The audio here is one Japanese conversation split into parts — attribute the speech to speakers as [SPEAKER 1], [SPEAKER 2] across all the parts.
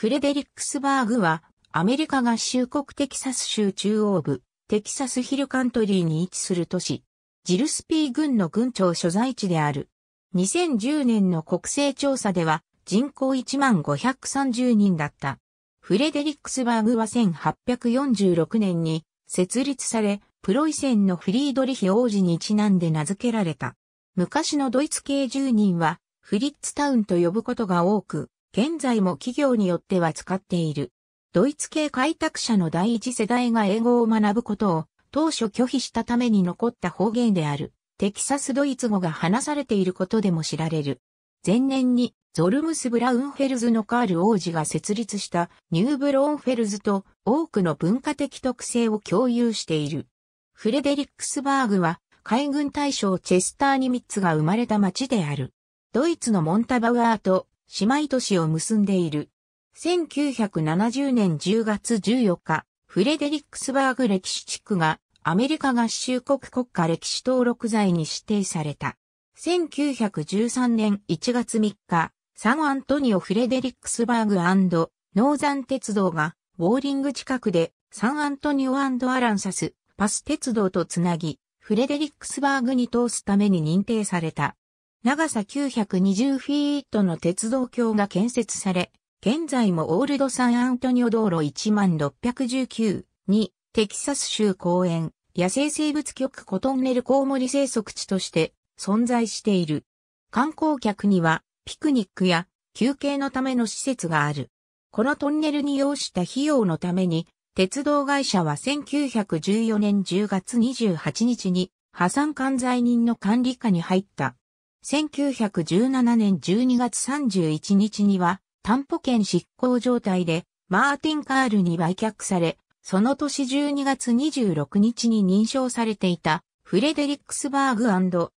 [SPEAKER 1] フレデリックスバーグは、アメリカ合衆国テキサス州中央部、テキサスヒルカントリーに位置する都市、ジルスピー郡の郡庁所在地である。2010年の国勢調査では、人口1万530人だった。フレデリックスバーグは1846年に設立され、プロイセンのフリードリヒ王子にちなんで名付けられた。昔のドイツ系住人は、フリッツタウンと呼ぶことが多く、現在も企業によっては使っている。ドイツ系開拓者の第一世代が英語を学ぶことを当初拒否したために残った方言である、テキサスドイツ語が話されていることでも知られる。前年にゾルムス・ブラウンフェルズのカール王子が設立したニューブローンフェルズと多くの文化的特性を共有している。フレデリックスバーグは海軍大将チェスター・ニミッツが生まれた町である。ドイツのモンタバウアーと姉妹都市を結んでいる。1970年10月14日、フレデリックスバーグ歴史地区がアメリカ合衆国国家歴史登録罪に指定された。1913年1月3日、サンアントニオ・フレデリックスバーグノーザン鉄道がウォーリング近くでサンアントニオアランサスパス鉄道とつなぎ、フレデリックスバーグに通すために認定された。長さ920フィートの鉄道橋が建設され、現在もオールドサンアントニオ道路1 6 1 9にテキサス州公園野生生物局コトンネルコウモリ生息地として存在している。観光客にはピクニックや休憩のための施設がある。このトンネルに要した費用のために、鉄道会社は1914年10月28日に破産管財人の管理下に入った。1917年12月31日には担保権執行状態でマーティン・カールに売却され、その年12月26日に認証されていたフレデリックスバーグノ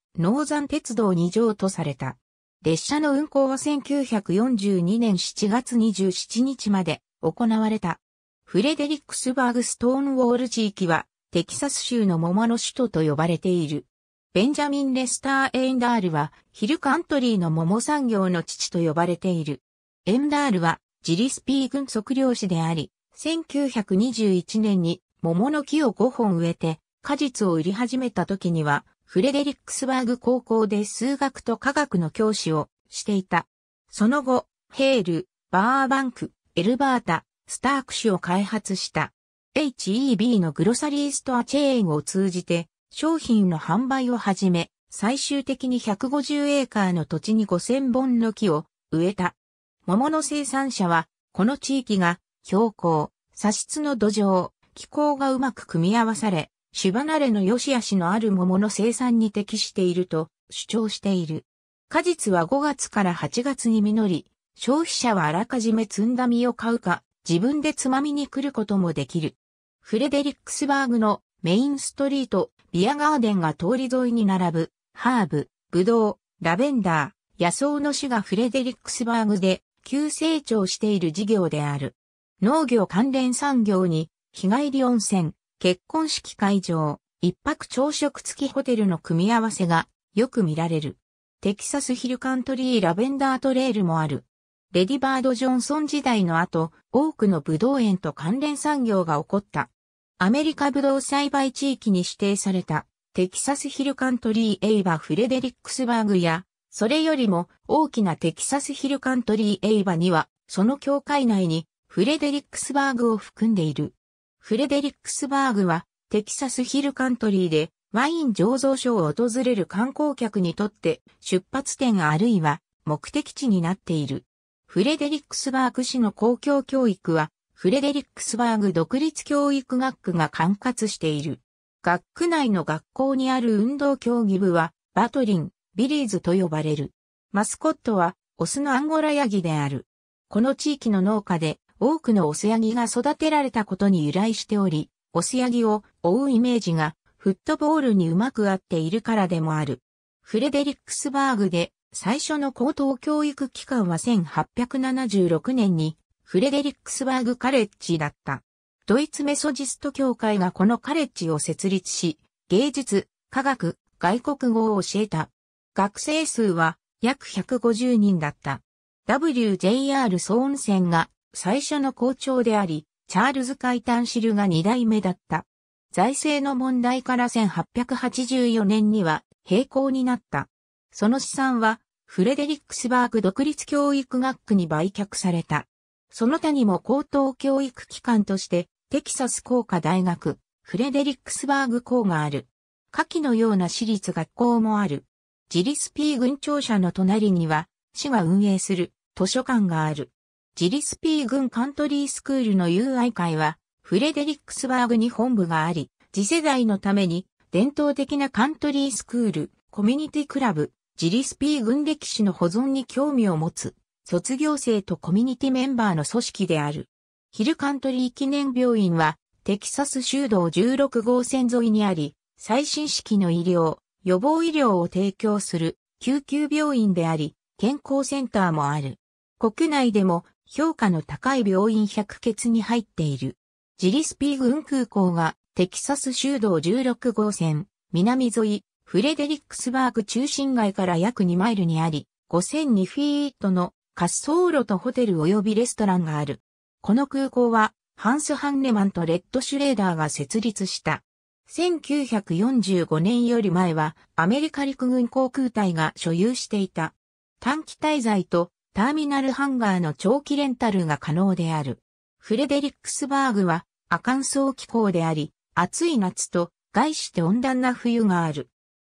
[SPEAKER 1] ーザン鉄道に条とされた。列車の運行は1942年7月27日まで行われた。フレデリックスバーグストーンウォール地域はテキサス州の桃の首都と呼ばれている。ベンジャミン・レスター・エンダールは、ヒルカントリーの桃産業の父と呼ばれている。エンダールは、ジリスピー軍測量士であり、1921年に桃の木を5本植えて、果実を売り始めた時には、フレデリックスバーグ高校で数学と科学の教師をしていた。その後、ヘール、バーバンク、エルバータ、スターク氏を開発した。HEB のグロサリーストアチェーンを通じて、商品の販売をはじめ、最終的に150エーカーの土地に5000本の木を植えた。桃の生産者は、この地域が標高、砂質の土壌、気候がうまく組み合わされ、芝慣れの良し悪しのある桃の生産に適していると主張している。果実は5月から8月に実り、消費者はあらかじめ摘んだ実を買うか、自分でつまみに来ることもできる。フレデリックスバーグのメインストリートビアガーデンが通り沿いに並ぶ、ハーブ、ブドウ、ラベンダー、野草の種がフレデリックスバーグで急成長している事業である。農業関連産業に、日帰り温泉、結婚式会場、一泊朝食付きホテルの組み合わせがよく見られる。テキサスヒルカントリーラベンダートレールもある。レディバード・ジョンソン時代の後、多くのブドウ園と関連産業が起こった。アメリカブドウ栽培地域に指定されたテキサスヒルカントリーエイバフレデリックスバーグや、それよりも大きなテキサスヒルカントリーエイバには、その境界内にフレデリックスバーグを含んでいる。フレデリックスバーグはテキサスヒルカントリーでワイン醸造所を訪れる観光客にとって出発点あるいは目的地になっている。フレデリックスバーグ市の公共教育はフレデリックスバーグ独立教育学区が管轄している。学区内の学校にある運動競技部は、バトリン、ビリーズと呼ばれる。マスコットは、オスのアンゴラヤギである。この地域の農家で、多くのオスヤギが育てられたことに由来しており、オスヤギを追うイメージが、フットボールにうまく合っているからでもある。フレデリックスバーグで、最初の高等教育機関は1876年に、フレデリックスバーグカレッジだった。ドイツメソジスト協会がこのカレッジを設立し、芸術、科学、外国語を教えた。学生数は約150人だった。WJR 総ーンが最初の校長であり、チャールズ・カイタンシルが2代目だった。財政の問題から1884年には閉校になった。その資産はフレデリックスバーグ独立教育学区に売却された。その他にも高等教育機関として、テキサス工科大学、フレデリックスバーグ校がある。下記のような私立学校もある。ジリスピー軍庁舎の隣には、市が運営する図書館がある。ジリスピー軍カントリースクールの友愛会は、フレデリックスバーグに本部があり、次世代のために、伝統的なカントリースクール、コミュニティクラブ、ジリスピー軍歴史の保存に興味を持つ卒業生とコミュニティメンバーの組織である。ヒルカントリー記念病院は、テキサス州道16号線沿いにあり、最新式の医療、予防医療を提供する救急病院であり、健康センターもある。国内でも評価の高い病院百欠に入っている。ジリスピー軍空港がテキサス州道16号線、南沿い、フレデリックスバーグ中心街から約2マイルにあり、5002フィートの滑走路とホテル及びレストランがある。この空港は、ハンス・ハンネマンとレッド・シュレーダーが設立した。1945年より前は、アメリカ陸軍航空隊が所有していた。短期滞在と、ターミナルハンガーの長期レンタルが可能である。フレデリックスバーグは、亜ソー気候であり、暑い夏と、外して温暖な冬がある。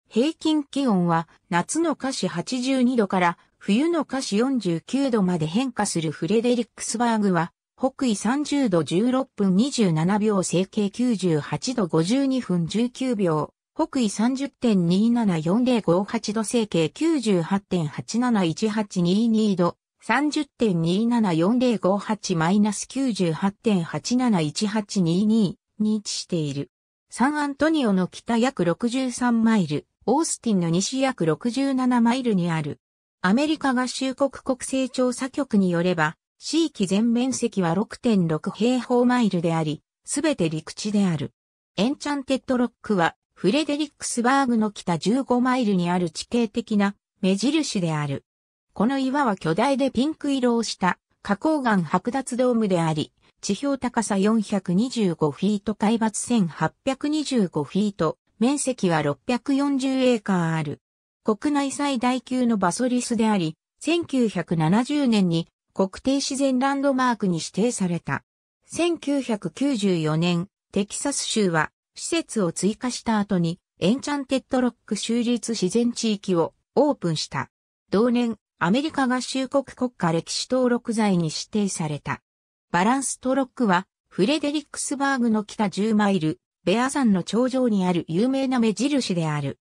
[SPEAKER 1] 平均気温は夏の下氏82度から冬の華氏49度まで変化するフレデリックスバーグは、北緯30度16分27秒整形98度52分19秒、北緯30.274058度整形98.871822度、30.274058-98.871822に位置している。サンアントニオの北約63マイル、オースティンの西約67マイルにあるアメリカ合衆国国勢調査局によれば、地域全面積は6.6平方マイルであり、すべて陸地である。エンチャンテッドロックは、フレデリックスバーグの北15マイルにある地形的な目印である。この岩は巨大でピンク色をした花崗岩剥奪ドームであり、地表高さ425フィート海抜1825フィート、面積は640エーカーある。国内最大級のバソリスであり、1970年に国定自然ランドマークに指定された。1994年、テキサス州は施設を追加した後にエンチャンテッドロック州立自然地域をオープンした。同年、アメリカ合衆国国家歴史登録財に指定された。バランストロックはフレデリックスバーグの北10マイル、ベア山の頂上にある有名な目印である。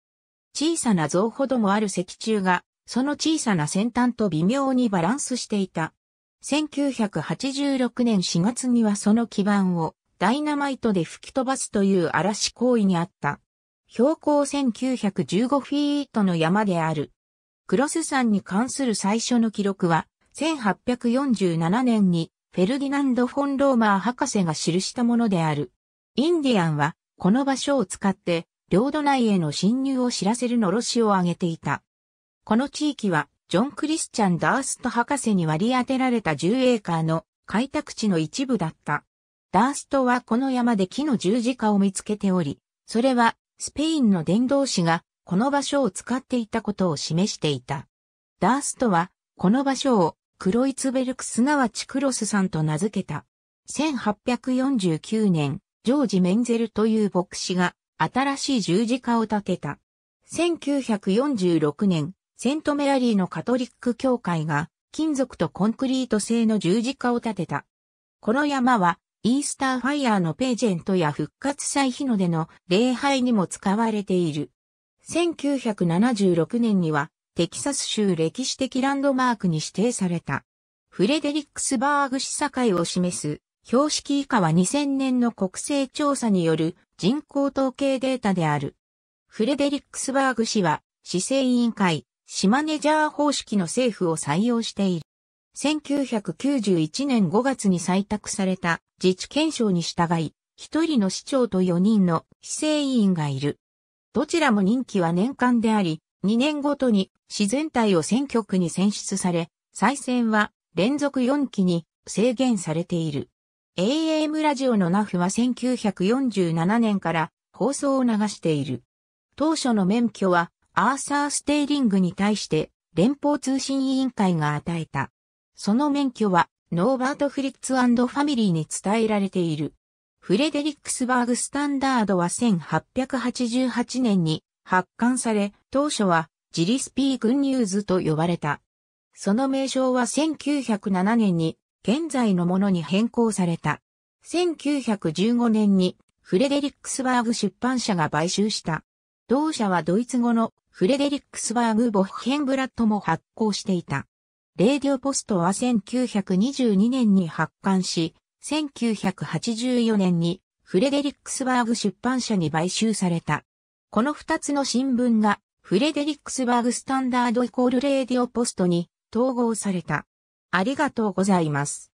[SPEAKER 1] 小さな像ほどもある石柱が、その小さな先端と微妙にバランスしていた。1986年4月にはその基盤をダイナマイトで吹き飛ばすという嵐行為にあった。標高1915フィートの山である。クロス山に関する最初の記録は、1847年にフェルディナンド・フォン・ローマー博士が記したものである。インディアンは、この場所を使って、領土内への侵入を知らせるのろしを上げていた。この地域は、ジョン・クリスチャン・ダースト博士に割り当てられた10エーカーの開拓地の一部だった。ダーストはこの山で木の十字架を見つけており、それはスペインの伝道師がこの場所を使っていたことを示していた。ダーストはこの場所をクロイツベルクすなわちクロスさんと名付けた。1849年、ジョージ・メンゼルという牧師が新しい十字架を建てた。1946年、セントメアリーのカトリック教会が金属とコンクリート製の十字架を建てた。この山はイースターファイヤーのページェントや復活祭日の出の礼拝にも使われている。1976年にはテキサス州歴史的ランドマークに指定された。フレデリックスバーグ市境を示す標識以下は2000年の国勢調査による人口統計データである。フレデリックスバーグ氏は、市政委員会、市マネジャー方式の政府を採用している。1991年5月に採択された自治憲章に従い、一人の市長と4人の市政委員がいる。どちらも任期は年間であり、2年ごとに市全体を選挙区に選出され、再選は連続4期に制限されている。AM ラジオのナフは1947年から放送を流している。当初の免許はアーサー・ステイリングに対して連邦通信委員会が与えた。その免許はノーバート・フリッツファミリーに伝えられている。フレデリックスバーグスタンダードは1888年に発刊され、当初はジリスピー・グンニューズと呼ばれた。その名称は1907年に現在のものに変更された。1915年にフレデリックスバーグ出版社が買収した。同社はドイツ語のフレデリックスバーグ・ボッヘンブラッドも発行していた。レーディオポストは1922年に発刊し、1984年にフレデリックスバーグ出版社に買収された。この二つの新聞がフレデリックスバーグスタンダードイコールレーディオポストに統合された。ありがとうございます。